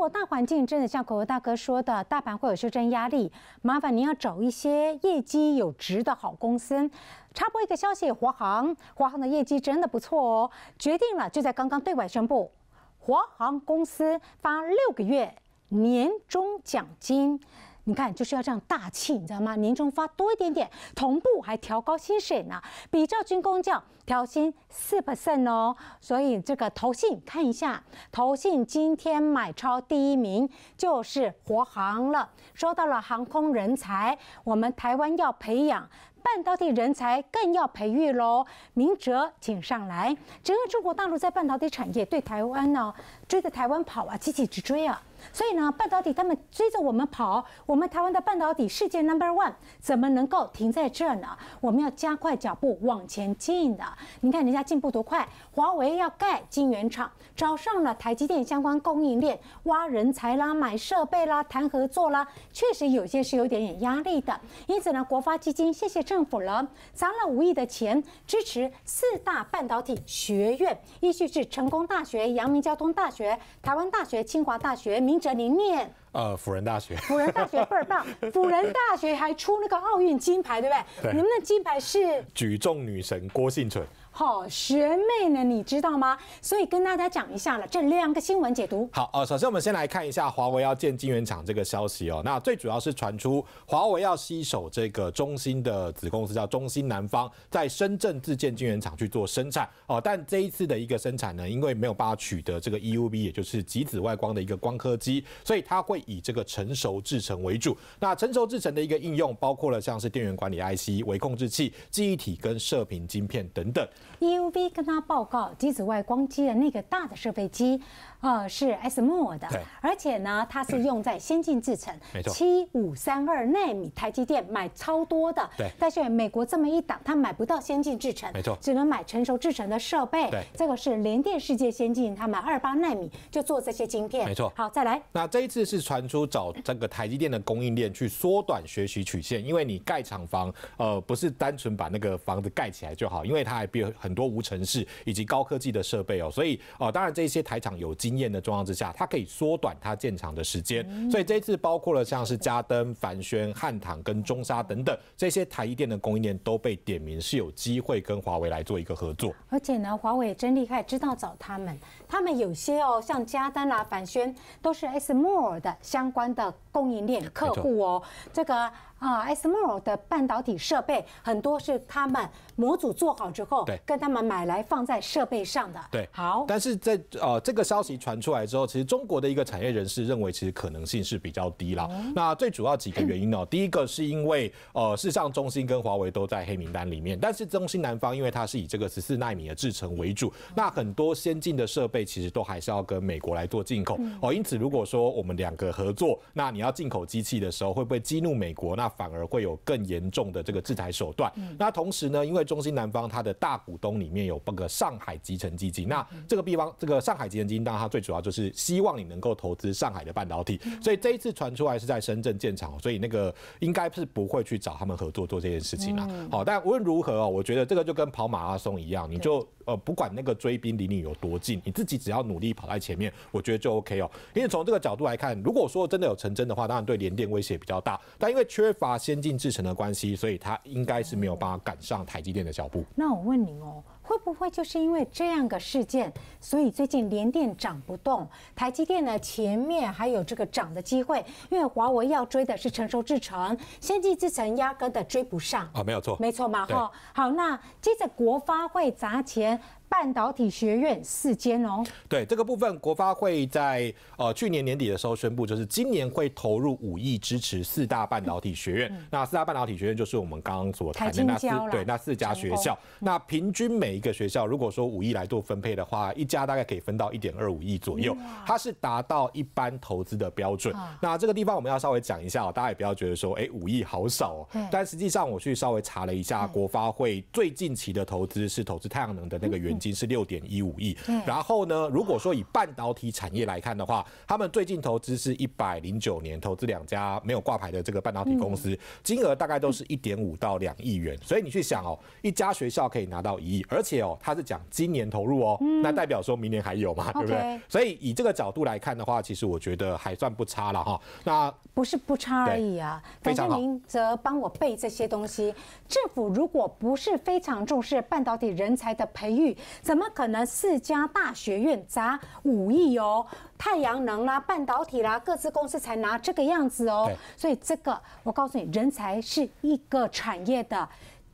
如果大环境真的像口哥大哥说的，大盘会有修正压力，麻烦您要找一些业绩有值的好公司。插播一个消息，华航，华航的业绩真的不错哦，决定了就在刚刚对外宣布，华航公司发六个月年终奖金。你看，就是要这样大气，你知道吗？年终发多一点点，同步还调高薪水呢，比照军工教调薪四 percent 哦。所以这个投信看一下，投信今天买超第一名就是活航了。说到了航空人才，我们台湾要培养。半导体人才更要培育喽，明哲请上来。整个中国大陆在半导体产业对台湾呢，追着台湾跑啊，积极直追啊。所以呢，半导体他们追着我们跑，我们台湾的半导体世界 number one 怎么能够停在这呢？我们要加快脚步往前进的。你看人家进步多快，华为要盖晶圆厂，找上了台积电相关供应链，挖人才啦，买设备啦，谈合作啦，确实有些是有点点压力的。因此呢，国发基金谢谢。政府了，砸了五亿的钱支持四大半导体学院，依据是成功大学、阳明交通大学、台湾大学、清华大学、明哲理念。呃，辅仁大学，辅仁大学倍儿棒，辅仁大学还出那个奥运金牌，对不对？你们的金牌是举重女神郭信淳。好，学妹呢？你知道吗？所以跟大家讲一下了，这两个新闻解读。好，呃，首先我们先来看一下华为要建晶圆厂这个消息哦。那最主要是传出华为要吸手这个中兴的子公司，叫中兴南方，在深圳自建晶圆厂去做生产哦。但这一次的一个生产呢，因为没有办法取得这个 EUV，也就是极紫外光的一个光刻机，所以它会以这个成熟制程为主。那成熟制程的一个应用，包括了像是电源管理 IC、微控制器、记忆体跟射频晶片等等。EUV 跟他报告，机子外光机的那个大的设备机，呃，是 s m l 的，而且呢，它是用在先进制程，没错，七五三二纳米，台积电买超多的，对。但是美国这么一挡，它买不到先进制程，没错，只能买成熟制程的设备。对，这个是联电世界先进，他们二八纳米就做这些晶片，没错。好，再来。那这一次是传出找这个台积电的供应链去缩短学习曲线，因为你盖厂房，呃，不是单纯把那个房子盖起来就好，因为它还必须。很多无尘室以及高科技的设备哦，所以哦，当然这些台厂有经验的状况之下，它可以缩短它建厂的时间。所以这次包括了像是嘉登、凡轩、汉唐跟中沙等等这些台积电的供应链都被点名，是有机会跟华为来做一个合作。而且呢，华为也真厉害，知道找他们。他们有些哦，像嘉登啦、凡轩都是 SMO 尔的相关的供应链客户哦，这个。啊 s m o 的半导体设备很多是他们模组做好之后，对，跟他们买来放在设备上的。对，好。但是在呃这个消息传出来之后，其实中国的一个产业人士认为，其实可能性是比较低了。那最主要几个原因呢？第一个是因为呃，事实上，中兴跟华为都在黑名单里面，但是中兴南方因为它是以这个十四纳米的制程为主，那很多先进的设备其实都还是要跟美国来做进口哦。因此，如果说我们两个合作，那你要进口机器的时候，会不会激怒美国？那反而会有更严重的这个制裁手段。那同时呢，因为中心南方它的大股东里面有包个上海集成基金。那这个地方，这个上海集成基金，当然它最主要就是希望你能够投资上海的半导体。所以这一次传出来是在深圳建厂，所以那个应该是不会去找他们合作做这件事情啊。好，但无论如何，我觉得这个就跟跑马拉松一样，你就。呃，不管那个追兵离你有多近，你自己只要努力跑在前面，我觉得就 OK 哦。因为从这个角度来看，如果说真的有成真的话，当然对联电威胁比较大，但因为缺乏先进制程的关系，所以它应该是没有办法赶上台积电的脚步。那我问您哦。会不会就是因为这样个事件，所以最近连电涨不动？台积电呢？前面还有这个涨的机会，因为华为要追的是成熟制程，先进制程压根的追不上啊，没有错，没错嘛，哈。好，那接着国发会砸钱。半导体学院四间哦，对这个部分，国发会在呃去年年底的时候宣布，就是今年会投入五亿支持四大半导体学院。那四大半导体学院就是我们刚刚所谈的那四对那四家学校。那平均每一个学校，如果说五亿来做分配的话，一家大概可以分到一点二五亿左右。它是达到一般投资的标准。那这个地方我们要稍微讲一下哦，大家也不要觉得说，哎，五亿好少。哦，但实际上我去稍微查了一下，国发会最近期的投资是投资太阳能的那个原。金是六点一五亿，然后呢，如果说以半导体产业来看的话，他们最近投资是一百零九年投资两家没有挂牌的这个半导体公司，金额大概都是一点五到两亿元。所以你去想哦，一家学校可以拿到一亿，而且哦，他是讲今年投入哦，那代表说明年还有嘛，对不对？所以以这个角度来看的话，其实我觉得还算不差了哈。那不是不差而已啊，非常您则帮我背这些东西。政府如果不是非常重视半导体人才的培育。怎么可能四家大学院砸五亿哦？太阳能啦、半导体啦，各自公司才拿这个样子哦。所以这个，我告诉你，人才是一个产业的。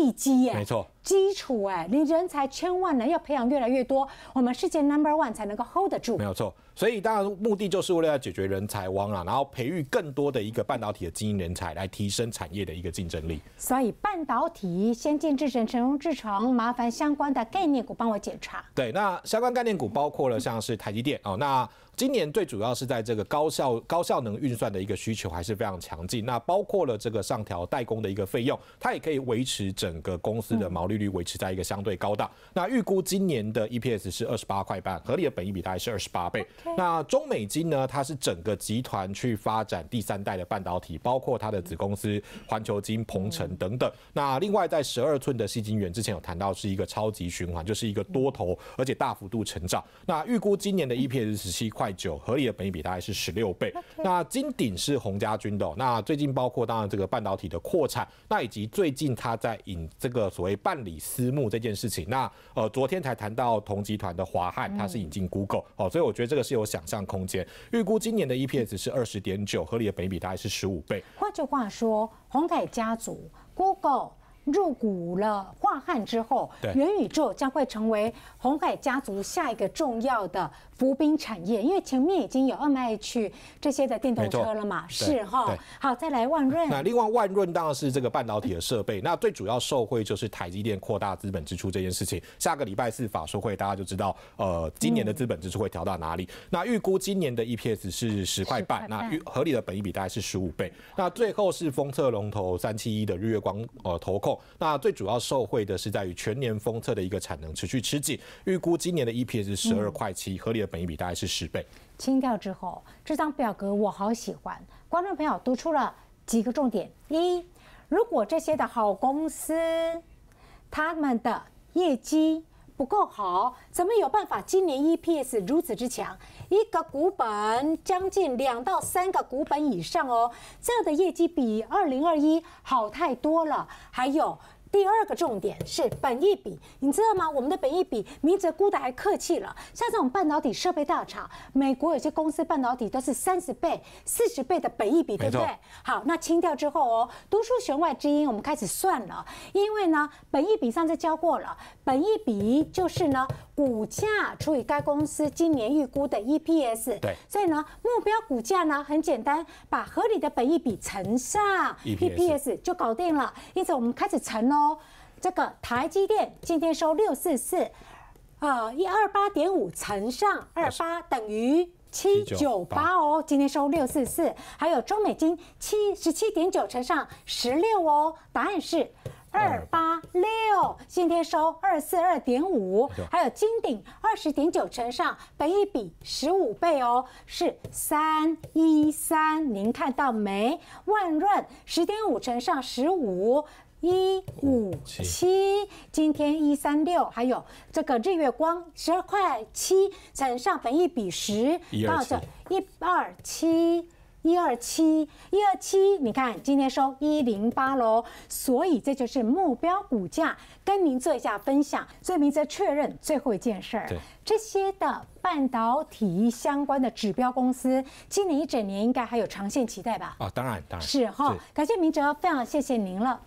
地基耶，没错，基础哎，你人才千万呢，要培养越来越多，我们世界 number one 才能够 hold 得住。没有错，所以当然目的就是为了要解决人才荒啊，然后培育更多的一个半导体的经营人才来提升产业的一个竞争力。所以半导体、先进制程、成功制程，麻烦相关的概念股帮我检查。对，那相关概念股包括了像是台积电哦，那今年最主要是在这个高效高效能运算的一个需求还是非常强劲，那包括了这个上调代工的一个费用，它也可以维持整。整个公司的毛利率维持在一个相对高档，那预估今年的 EPS 是二十八块半，合理的本益比大概是二十八倍。那中美金呢？它是整个集团去发展第三代的半导体，包括它的子公司环球金、鹏程等等。那另外在十二寸的吸金元之前有谈到是一个超级循环，就是一个多头而且大幅度成长。那预估今年的 EPS 是七块九，合理的本益比大概是十六倍。那金鼎是洪家军的，那最近包括当然这个半导体的扩产，那以及最近它在引这个所谓办理私募这件事情，那呃昨天才谈到同集团的华汉，它是引进 Google，哦，所以我觉得这个是有想象空间，预估今年的 EPS 是二十点九，合理的倍比大概是十五倍。换句话说，鸿凯家族 Google。入股了化汉之后，元宇宙将会成为红海家族下一个重要的浮冰产业，因为前面已经有 M H 这些的电动车了嘛，是哈。好，再来万润。那另外万润当然是这个半导体的设备，那最主要受惠就是台积电扩大资本支出这件事情。下个礼拜四法说会，大家就知道呃今年的资本支出会调到哪里。那预估今年的 EPS 是十块半，那预合理的本一比大概是十五倍。那最后是封测龙头三七一的日月光呃投控。那最主要受惠的是在于全年封测的一个产能持续吃紧，预估今年的 EPS 是十二块七，合理的本益比大概是十倍。清掉之后，这张表格我好喜欢，观众朋友读出了几个重点：一，如果这些的好公司，他们的业绩。不够好，怎么有办法？今年 EPS 如此之强，一个股本将近两到三个股本以上哦，这样的业绩比二零二一好太多了。还有。第二个重点是本益比，你知道吗？我们的本益比明哲估的还客气了。像这种半导体设备大厂，美国有些公司半导体都是三十倍、四十倍的本益比，对不对？好，那清掉之后哦，读书弦外之音，我们开始算了。因为呢，本益比上次教过了，本益比就是呢股价除以该公司今年预估的 EPS。对，所以呢，目标股价呢很简单，把合理的本益比乘上 EPS 就搞定了。因此，我们开始乘喽。哦，这个台积电今天收六四四，呃，一二八点五乘上二八等于七九八哦，今天收六四四。还有中美金七十七点九乘上十六哦，答案是二八六。今天收二四二点五，还有金鼎二十点九乘上一比十五倍哦，是三一三。您看到没？万润十点五乘上十五。一五七，今天一三六，还有这个日月光十二块七乘上本一比十，到一二七一二七一二七，你看今天收一零八喽，所以这就是目标股价，跟您做一下分享。所以明哲确认最后一件事儿，这些的半导体相关的指标公司，今年一整年应该还有长线期待吧？哦，当然，当然，是哈。感谢明哲，非常谢谢您了。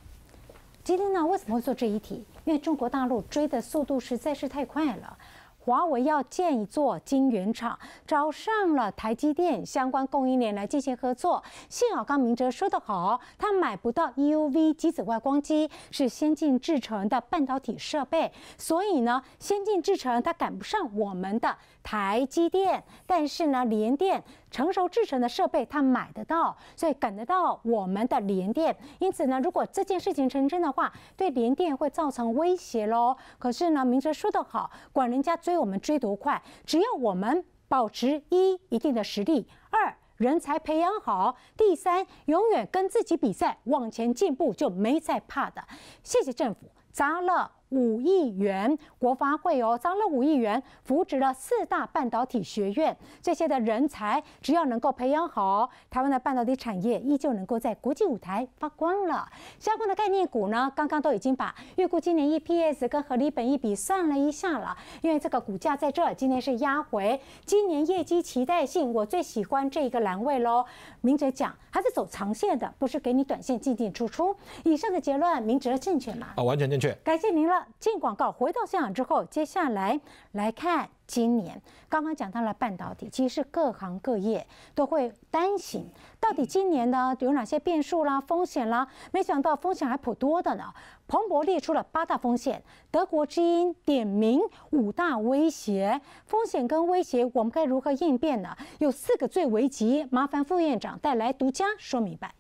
今天呢，为什么会做这一题？因为中国大陆追的速度实在是太快了。华为要建一座晶圆厂，找上了台积电相关供应链来进行合作。幸好刚明哲说得好，他买不到 EUV 极紫外光机，是先进制程的半导体设备，所以呢，先进制程他赶不上我们的。台积电，但是呢，联电成熟制成的设备它买得到，所以赶得到我们的联电。因此呢，如果这件事情成真的话，对联电会造成威胁喽。可是呢，明哲说得好，管人家追我们追多快，只要我们保持一一定的实力，二人才培养好，第三永远跟自己比赛，往前进步就没再怕的。谢谢政府，砸了。五亿元，国发会哦，砸了五亿元，扶植了四大半导体学院，这些的人才，只要能够培养好，台湾的半导体产业依旧能够在国际舞台发光了。相关的概念股呢，刚刚都已经把预估今年 EPS 跟合理本益比算了一下了，因为这个股价在这，今年是压回，今年业绩期待性，我最喜欢这一个栏位喽。明哲讲，还是走长线的，不是给你短线进进出出。以上的结论，明哲正确吗？啊，完全正确。感谢您了。进广告回到现场之后，接下来来看今年。刚刚讲到了半导体，其实各行各业都会担心，到底今年呢有哪些变数啦、风险啦？没想到风险还颇多的呢。彭博列出了八大风险，德国之音点名五大威胁风险跟威胁，我们该如何应变呢？有四个最危急，麻烦副院长带来独家说明白。